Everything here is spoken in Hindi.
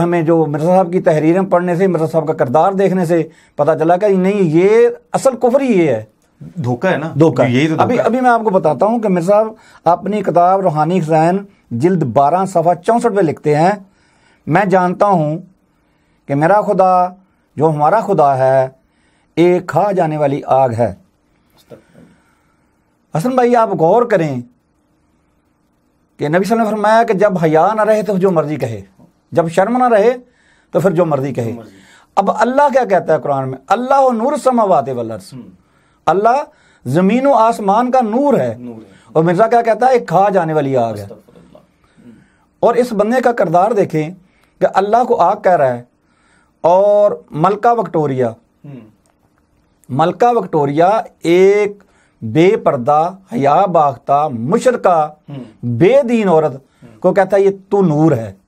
हमें जो मिर्ज़ा साहब की तहरीरें पढ़ने से मिर्ज़ा साहब का किरदार देखने से पता चला कि नहीं ये असल कुफर ही ये है धोखा है ना धोखा यही तो अभी अभी मैं आपको बताता हूँ कि मिर्ज़ा साहब अपनी किताब रूहानी खजैन जिल्द बारह सफ़ा चौंसठ में लिखते हैं मैं जानता हूँ कि मेरा खुदा जो हमारा खुदा है एक खा जाने वाली आग है हसन भाई आप गौर करें कि नबी सल ने फरमाया कि जब हया ना रहे तो जो मर्जी कहे जब शर्म ना रहे तो फिर जो मर्जी कहे अब अल्लाह क्या कहता है कुरान में अल्लाह नूर समावात वर्स हम्म। अल्लाह जमीन व आसमान का नूर है, और मिर्जा क्या कहता है एक खा जाने वाली आग है हम्म। और इस बंदे का किरदार देखें कि अल्लाह को आग कह रहा है और मलका वक्टोरिया हम्म। मलका वक्टोरिया एक बेपर्दा हया बाख्ता मुशरका बेदीन औरत को कहता है ये तू नूर है